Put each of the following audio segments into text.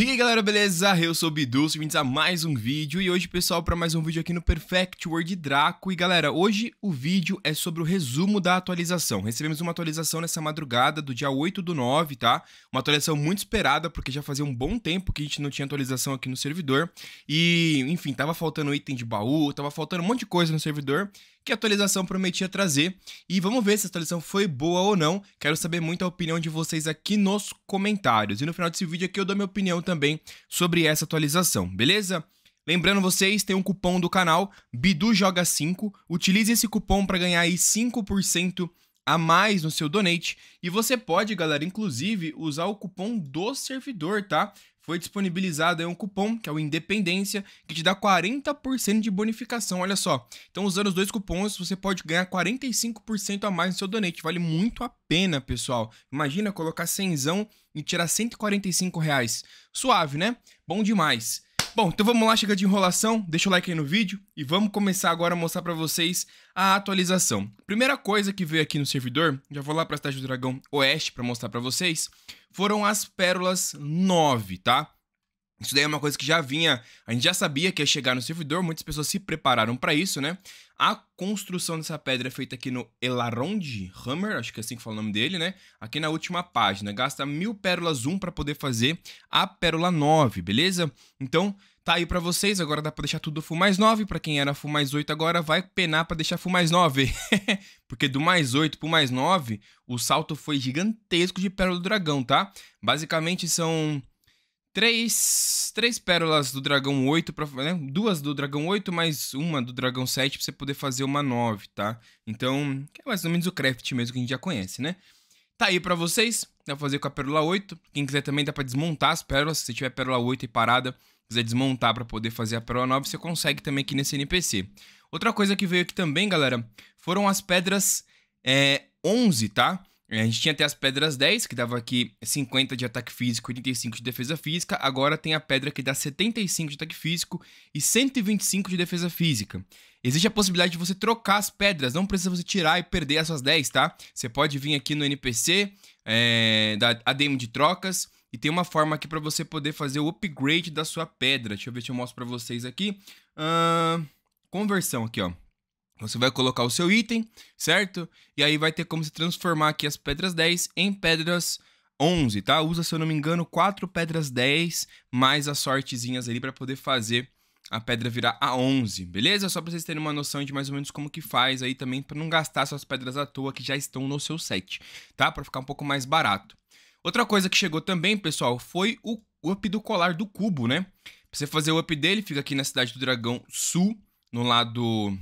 E aí galera, beleza? Eu sou o Bidu, bem-vindos a mais um vídeo e hoje pessoal para mais um vídeo aqui no Perfect World Draco e galera, hoje o vídeo é sobre o resumo da atualização recebemos uma atualização nessa madrugada do dia 8 do 9, tá? Uma atualização muito esperada porque já fazia um bom tempo que a gente não tinha atualização aqui no servidor e enfim, tava faltando item de baú, tava faltando um monte de coisa no servidor que a atualização prometia trazer. E vamos ver se a atualização foi boa ou não. Quero saber muito a opinião de vocês aqui nos comentários. E no final desse vídeo aqui eu dou minha opinião também sobre essa atualização, beleza? Lembrando vocês, tem um cupom do canal, Bidu Joga 5. Utilize esse cupom para ganhar aí 5% a mais no seu donate. E você pode, galera, inclusive usar o cupom do servidor, tá? foi disponibilizado um cupom, que é o Independência, que te dá 40% de bonificação, olha só. Então, usando os dois cupons, você pode ganhar 45% a mais no seu donate, vale muito a pena, pessoal. Imagina colocar 100 e tirar 145 reais. Suave, né? Bom demais. Bom, então vamos lá, chega de enrolação, deixa o like aí no vídeo e vamos começar agora a mostrar para vocês a atualização. Primeira coisa que veio aqui no servidor, já vou lá para a estágio do dragão oeste para mostrar para vocês, foram as pérolas 9, tá? Isso daí é uma coisa que já vinha, a gente já sabia que ia chegar no servidor, muitas pessoas se prepararam para isso, né? A construção dessa pedra é feita aqui no Elarond Hammer, acho que é assim que fala o nome dele, né? Aqui na última página, gasta mil pérolas 1 para poder fazer a pérola 9, beleza? Então, tá aí para vocês, agora dá para deixar tudo full mais 9, para quem era full mais 8 agora vai penar para deixar full mais 9. Porque do mais 8 pro mais 9, o salto foi gigantesco de pérola do dragão, tá? Basicamente são três, três pérolas do Dragão 8, pra, né? duas do Dragão 8 mais uma do Dragão 7 pra você poder fazer uma 9, tá? Então, é mais ou menos o craft mesmo que a gente já conhece, né? Tá aí pra vocês, dá pra fazer com a pérola 8. Quem quiser também dá pra desmontar as pérolas, se você tiver pérola 8 e parada, quiser desmontar pra poder fazer a pérola 9, você consegue também aqui nesse NPC. Outra coisa que veio aqui também, galera, foram as pedras é, 11, tá? A gente tinha até as pedras 10, que dava aqui 50 de ataque físico e 85 de defesa física. Agora tem a pedra que dá 75 de ataque físico e 125 de defesa física. Existe a possibilidade de você trocar as pedras, não precisa você tirar e perder as suas 10, tá? Você pode vir aqui no NPC, é, da ADM de trocas, e tem uma forma aqui para você poder fazer o upgrade da sua pedra. Deixa eu ver se eu mostro para vocês aqui. Uh, conversão aqui, ó. Você vai colocar o seu item, certo? E aí vai ter como se transformar aqui as pedras 10 em pedras 11, tá? Usa, se eu não me engano, 4 pedras 10 mais as sortezinhas ali para poder fazer a pedra virar a 11, beleza? Só para vocês terem uma noção de mais ou menos como que faz aí também para não gastar suas pedras à toa que já estão no seu set, tá? Para ficar um pouco mais barato. Outra coisa que chegou também, pessoal, foi o up do colar do cubo, né? Pra você fazer o up dele, fica aqui na cidade do dragão sul, no lado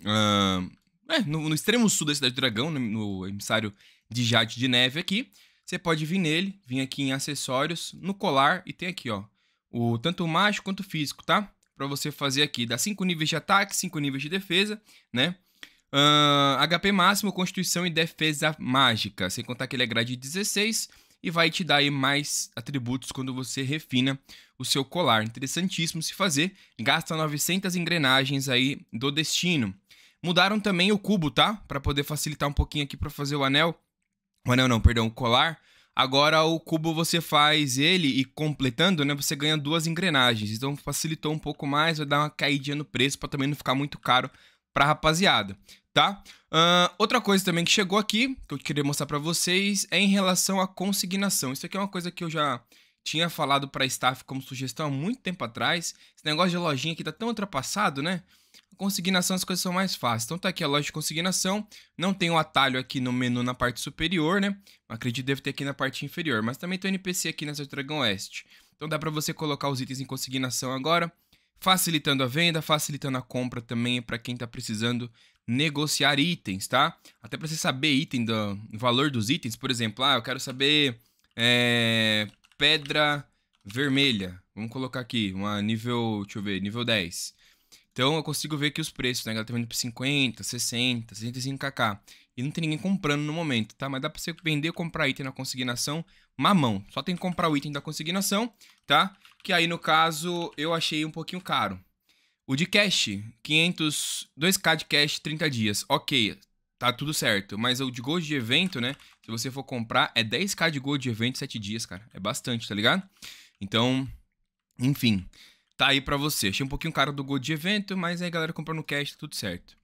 Uh, é, no, no, extremo sul da cidade do dragão, no, né, no emissário de Jade de Neve aqui. Você pode vir nele, vir aqui em acessórios, no colar e tem aqui, ó, o tanto mágico quanto físico, tá? Para você fazer aqui, dá 5 níveis de ataque, 5 níveis de defesa, né? Uh, HP máximo, constituição e defesa mágica. Sem contar que ele é grade 16 e vai te dar aí mais atributos quando você refina o seu colar. Interessantíssimo se fazer. Gasta 900 engrenagens aí do destino. Mudaram também o cubo, tá? Para poder facilitar um pouquinho aqui para fazer o anel. O anel não, perdão, o colar. Agora o cubo você faz ele e completando, né, você ganha duas engrenagens. Então facilitou um pouco mais, vai dar uma caidinha no preço para também não ficar muito caro para rapaziada, tá? Uh, outra coisa também que chegou aqui, que eu queria mostrar para vocês, é em relação à consignação. Isso aqui é uma coisa que eu já tinha falado para staff como sugestão há muito tempo atrás. Esse negócio de lojinha aqui tá tão ultrapassado, né? consignação as coisas são mais fáceis. Então tá aqui a loja de consignação, não tem o um atalho aqui no menu na parte superior, né? Acredito que deve ter aqui na parte inferior, mas também tem o NPC aqui nessa Dragão Oeste. Então dá para você colocar os itens em consignação agora, facilitando a venda, facilitando a compra também para quem tá precisando negociar itens, tá? Até para você saber item do valor dos itens, por exemplo, ah, eu quero saber é, pedra vermelha. Vamos colocar aqui, uma nível, deixa eu ver, nível 10. Então eu consigo ver que os preços, né, Ela tá vindo por 50, 60, 65kk. E não tem ninguém comprando no momento, tá? Mas dá pra você vender comprar item na consignação mamão. Só tem que comprar o item da consignação, tá? Que aí, no caso, eu achei um pouquinho caro. O de cash, 500, 2k de cash, 30 dias. Ok, tá tudo certo. Mas o de gold de evento, né? Se você for comprar, é 10k de gold de evento, 7 dias, cara. É bastante, tá ligado? Então, enfim... Tá aí para você. Achei um pouquinho caro do Gold de evento, mas aí a galera comprou no cash, tá tudo certo. O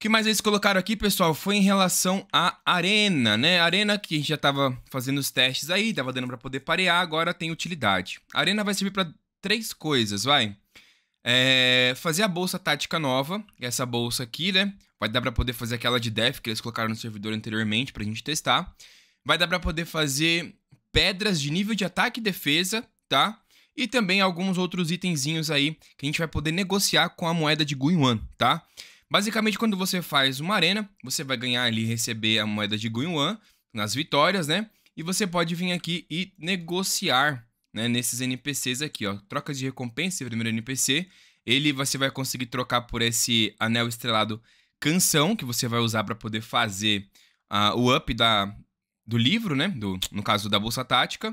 que mais eles colocaram aqui, pessoal, foi em relação à arena, né? Arena que a gente já tava fazendo os testes aí, tava dando para poder parear, agora tem utilidade. A arena vai servir para três coisas, vai. É, fazer a bolsa tática nova, essa bolsa aqui, né? Vai dar para poder fazer aquela de def que eles colocaram no servidor anteriormente pra gente testar. Vai dar para poder fazer pedras de nível de ataque e defesa, tá? e também alguns outros itenzinhos aí que a gente vai poder negociar com a moeda de Guiwan, tá? Basicamente, quando você faz uma arena, você vai ganhar ali receber a moeda de Guiwan nas vitórias, né? E você pode vir aqui e negociar, né, nesses NPCs aqui, ó. Troca de recompensa, primeiro NPC, ele você vai conseguir trocar por esse anel estrelado canção que você vai usar para poder fazer uh, o up da, do livro, né? Do, no caso da bolsa tática.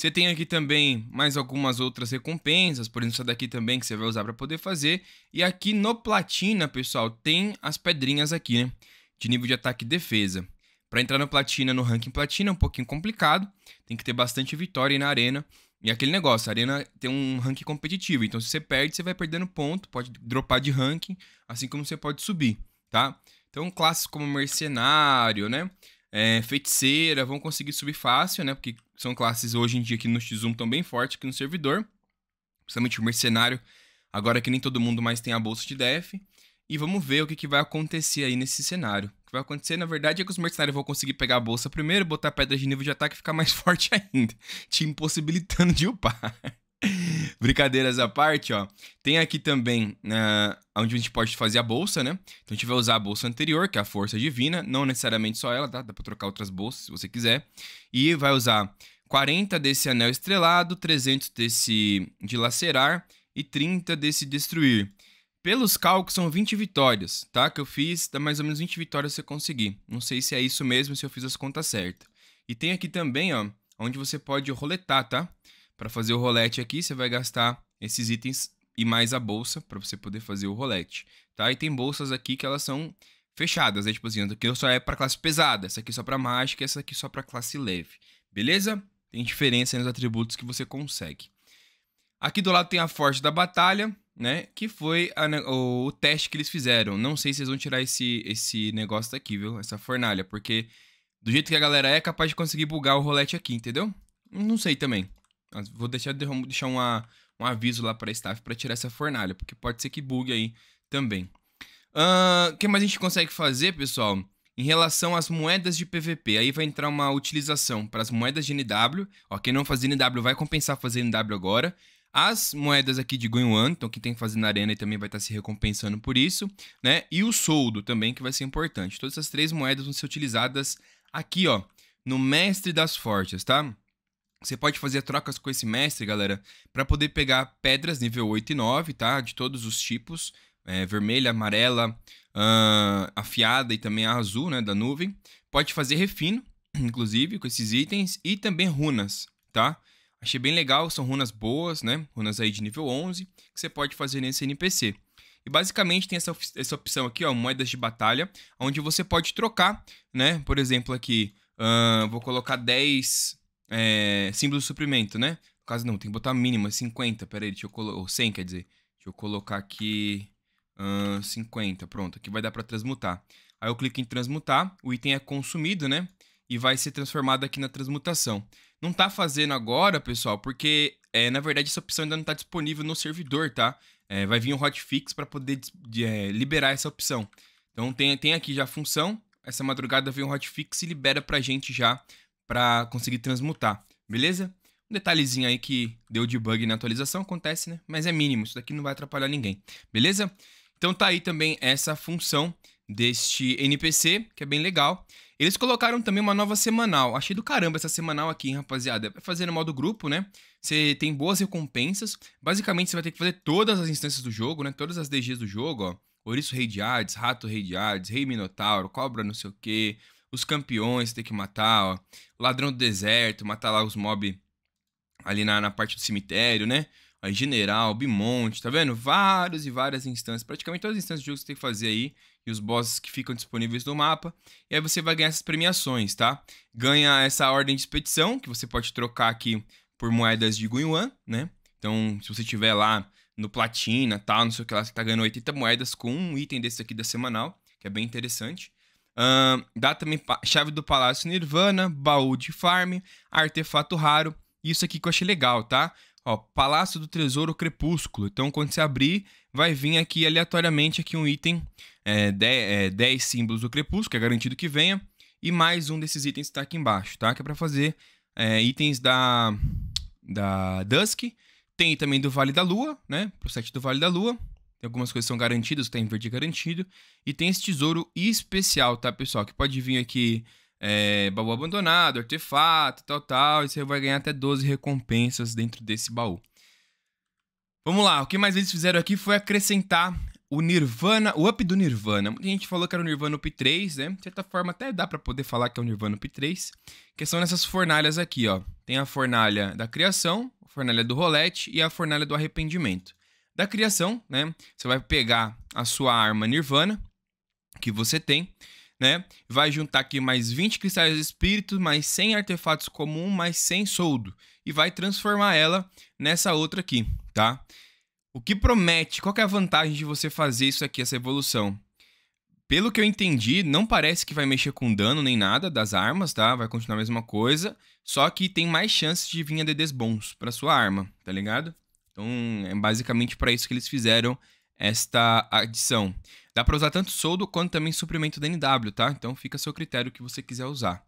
Você tem aqui também mais algumas outras recompensas, por exemplo, essa daqui também que você vai usar para poder fazer. E aqui no Platina, pessoal, tem as pedrinhas aqui, né? De nível de ataque e defesa. Para entrar no Platina, no ranking Platina, é um pouquinho complicado. Tem que ter bastante vitória aí na arena. E aquele negócio, a arena tem um ranking competitivo. Então, se você perde, você vai perdendo ponto, pode dropar de ranking, assim como você pode subir, tá? Então, classes como mercenário, né? é, feiticeira, vão conseguir subir fácil, né? Porque são classes hoje em dia que no X1 estão bem fortes aqui no servidor. Principalmente o mercenário, agora que nem todo mundo mais tem a bolsa de def. E vamos ver o que, que vai acontecer aí nesse cenário. O que vai acontecer, na verdade, é que os mercenários vão conseguir pegar a bolsa primeiro, botar pedras de nível de ataque e ficar mais forte ainda, te impossibilitando de upar. Brincadeiras à parte, ó. Tem aqui também uh, onde a gente pode fazer a bolsa, né? Então a gente vai usar a bolsa anterior, que é a força divina, não necessariamente só ela, tá? Dá pra trocar outras bolsas se você quiser. E vai usar 40 desse anel estrelado, 300 desse dilacerar e 30 desse destruir. Pelos cálculos são 20 vitórias, tá? Que eu fiz, dá mais ou menos 20 vitórias se eu conseguir. Não sei se é isso mesmo, se eu fiz as contas certas. E tem aqui também, ó, onde você pode roletar, tá? Para fazer o rolete aqui, você vai gastar esses itens e mais a bolsa para você poder fazer o rolete, tá? E tem bolsas aqui que elas são fechadas, né? tipo assim, aqui só é para classe pesada, essa aqui só para mágica, essa aqui só para classe leve, beleza? Tem diferença nos atributos que você consegue. Aqui do lado tem a Forte da Batalha, né? Que foi a, o teste que eles fizeram. Não sei se eles vão tirar esse, esse negócio daqui, viu? Essa fornalha, porque do jeito que a galera é, é capaz de conseguir bugar o rolete aqui, entendeu? Não sei também. Vou deixar, deixar uma, um aviso lá para staff para tirar essa fornalha, porque pode ser que bugue aí também. O uh, que mais a gente consegue fazer, pessoal? Em relação às moedas de PVP, aí vai entrar uma utilização para as moedas de NW. Ó, quem não faz NW vai compensar fazer NW agora. As moedas aqui de Goyuan, então quem tem que fazer na arena também vai estar tá se recompensando por isso, né? E o soldo também, que vai ser importante. Todas essas três moedas vão ser utilizadas aqui, ó, no Mestre das tá? tá? Você pode fazer trocas com esse mestre, galera, para poder pegar pedras nível 8 e 9, tá? De todos os tipos, é, vermelha, amarela, uh, afiada e também a azul, né, da nuvem. Pode fazer refino, inclusive, com esses itens e também runas, tá? Achei bem legal, são runas boas, né? Runas aí de nível 11, que você pode fazer nesse NPC. E basicamente tem essa, essa opção aqui, ó, moedas de batalha, onde você pode trocar, né? Por exemplo, aqui, uh, vou colocar 10 é, símbolo de suprimento, né? No caso, não, tem que botar mínimo mínima, é 50. Pera aí, deixa eu colocar. Ou 100, quer dizer. Deixa eu colocar aqui. Uh, 50, pronto. Aqui vai dar para transmutar. Aí eu clico em transmutar, o item é consumido, né? E vai ser transformado aqui na transmutação. Não tá fazendo agora, pessoal, porque é, na verdade essa opção ainda não tá disponível no servidor, tá? É, vai vir um hotfix para poder de, é, liberar essa opção. Então tem, tem aqui já a função, essa madrugada vem um hotfix e libera pra gente já para conseguir transmutar, beleza? Um detalhezinho aí que deu de bug na atualização, acontece, né? Mas é mínimo, isso daqui não vai atrapalhar ninguém, beleza? Então tá aí também essa função deste NPC, que é bem legal. Eles colocaram também uma nova semanal. Achei do caramba essa semanal aqui, hein, rapaziada. Vai é fazer no modo grupo, né? Você tem boas recompensas. Basicamente, você vai ter que fazer todas as instâncias do jogo, né? Todas as DGs do jogo, ó. Ouriço Rei de Hades, Rato Rei de Hades, Rei Minotauro, Cobra não sei o quê, os campeões tem que matar, ó. O ladrão do deserto, matar lá os mob ali na, na parte do cemitério, né? Aí General, Bimonte, tá vendo? Vários e várias instâncias, praticamente todas as instâncias de jogo que você tem que fazer aí, e os bosses que ficam disponíveis no mapa, e aí você vai ganhar essas premiações, tá? Ganha essa ordem de expedição, que você pode trocar aqui por moedas de Gunyuan, né? Então, se você tiver lá no platina, tal, não sei o que lá, você tá ganhando 80 moedas com um item desse aqui da semanal, que é bem interessante dá também chave do Palácio Nirvana, baú de farm, artefato raro. Isso aqui que eu achei legal, tá? Ó, Palácio do Tesouro Crepúsculo. Então, quando você abrir, vai vir aqui aleatoriamente aqui um item, 10, é, é símbolos do Crepúsculo, que é garantido que venha. E mais um desses itens está aqui embaixo, tá? Que é para fazer é, itens da, da Dusk. Tem também do Vale da Lua, né? Pro set do Vale da Lua. Tem algumas coisas que são garantidas, tem verde é garantido. E tem esse tesouro especial, tá, pessoal? Que pode vir aqui é, baú abandonado, artefato, tal, tal. E você vai ganhar até 12 recompensas dentro desse baú. Vamos lá, o que mais eles fizeram aqui foi acrescentar o Nirvana, o up do Nirvana. Muita gente falou que era o Nirvana Up 3, né? De certa forma, até dá para poder falar que é o Nirvana Up 3. Que são nessas fornalhas aqui, ó. Tem a fornalha da criação, a fornalha do rolete e a fornalha do arrependimento da criação, né? Você vai pegar a sua arma Nirvana que você tem, né? Vai juntar aqui mais 20 cristais de espírito, mais 100 artefatos comum, mais 100 soldo e vai transformar ela nessa outra aqui, tá? O que promete? Qual que é a vantagem de você fazer isso aqui, essa evolução? Pelo que eu entendi, não parece que vai mexer com dano nem nada das armas, tá? Vai continuar a mesma coisa, só que tem mais chances de vir ADDs bons para sua arma, tá ligado? Então, é basicamente para isso que eles fizeram esta adição. Dá para usar tanto soldo quanto também suprimento NW, tá? Então fica a seu critério que você quiser usar.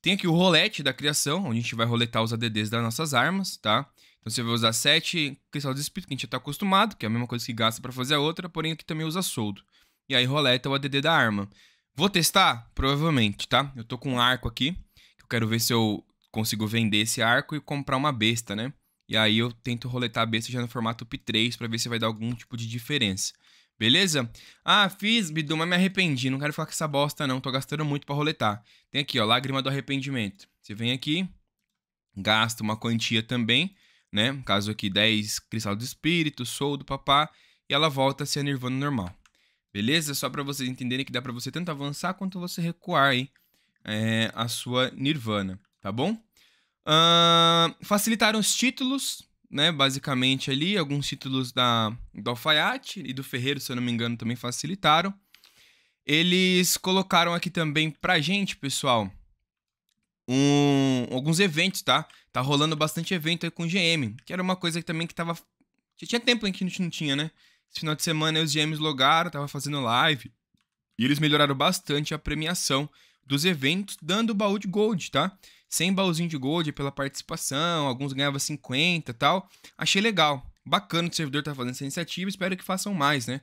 Tem aqui o rolete da criação, onde a gente vai roletar os ADDs das nossas armas, tá? Então você vai usar 7 cristal de espírito, que a gente já está acostumado, que é a mesma coisa que gasta para fazer a outra, porém aqui também usa soldo. E aí roleta o ADD da arma. Vou testar? Provavelmente, tá? Eu tô com um arco aqui, eu quero ver se eu consigo vender esse arco e comprar uma besta, né? E aí eu tento roletar a besta já no formato P3 para ver se vai dar algum tipo de diferença. Beleza? Ah, fiz, Bidu, mas me arrependi. Não quero ficar com essa bosta, não. Tô gastando muito para roletar. Tem aqui, ó, lágrima do arrependimento. Você vem aqui, gasta uma quantia também, né? No caso aqui, 10 cristal do espírito, soldo, papá. E ela volta a ser nirvana normal. Beleza? Só para vocês entenderem que dá para você tanto avançar quanto você recuar aí é, a sua nirvana, tá bom? Uh, facilitaram os títulos, né? Basicamente ali, alguns títulos da, do Alfaiate e do Ferreiro, se eu não me engano, também facilitaram. Eles colocaram aqui também pra gente, pessoal, um, alguns eventos, tá? Tá rolando bastante evento aí com o GM, que era uma coisa que também que tava... Já tinha tempo em que a gente não tinha, né? Esse final de semana os GMs logaram, tava fazendo live, e eles melhoraram bastante a premiação dos eventos, dando o baú de gold, tá? 100 baúzinhos de gold pela participação, alguns ganhavam 50 tal. Achei legal. Bacana que o servidor tá fazendo essa iniciativa, espero que façam mais, né?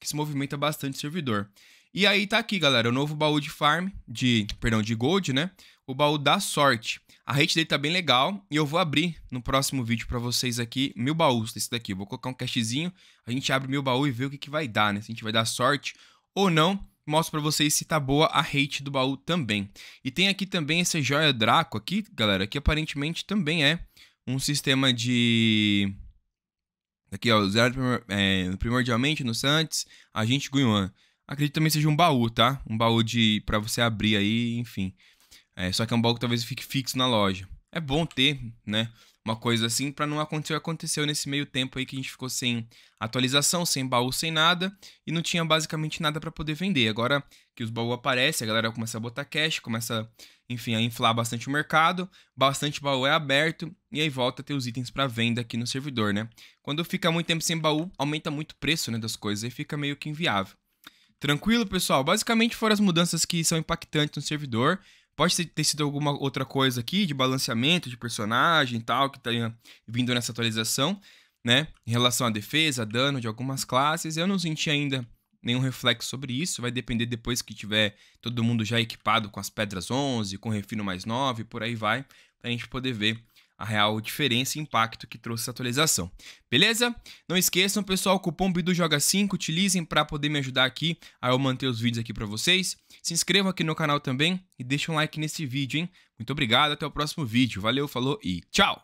Que se movimenta bastante o servidor. E aí tá aqui, galera, o novo baú de farm, de, perdão, de gold, né? O baú da sorte. A rate dele tá bem legal e eu vou abrir no próximo vídeo para vocês aqui mil baús desse daqui. Eu vou colocar um cachezinho, a gente abre mil baú e vê o que, que vai dar, né? Se a gente vai dar sorte ou não mostro para vocês se tá boa a rate do baú também. E tem aqui também essa joia Draco aqui, galera, que aparentemente também é um sistema de... Aqui, ó, zero primor... é, primordialmente no Santos, agente Guiwan. Acredito também seja um baú, tá? Um baú de para você abrir aí, enfim. É, só que é um baú que talvez fique fixo na loja. É bom ter, né? uma coisa assim, para não acontecer o que aconteceu nesse meio tempo aí que a gente ficou sem atualização, sem baú, sem nada, e não tinha basicamente nada para poder vender. Agora que os baús aparecem, a galera começa a botar cash, começa, enfim, a inflar bastante o mercado, bastante baú é aberto, e aí volta a ter os itens para venda aqui no servidor, né? Quando fica muito tempo sem baú, aumenta muito o preço né, das coisas, e fica meio que inviável. Tranquilo, pessoal? Basicamente foram as mudanças que são impactantes no servidor. Pode ter sido alguma outra coisa aqui de balanceamento de personagem e tal, que tenha vindo nessa atualização, né? Em relação à defesa, dano de algumas classes. Eu não senti ainda nenhum reflexo sobre isso. Vai depender depois que tiver todo mundo já equipado com as pedras 11, com refino mais 9, por aí vai, pra gente poder ver a real diferença e impacto que trouxe essa atualização. Beleza? Não esqueçam, pessoal, cupom Joga 5 utilizem para poder me ajudar aqui a eu manter os vídeos aqui para vocês. Se inscrevam aqui no canal também e deixem um like nesse vídeo, hein? Muito obrigado, até o próximo vídeo. Valeu, falou e tchau!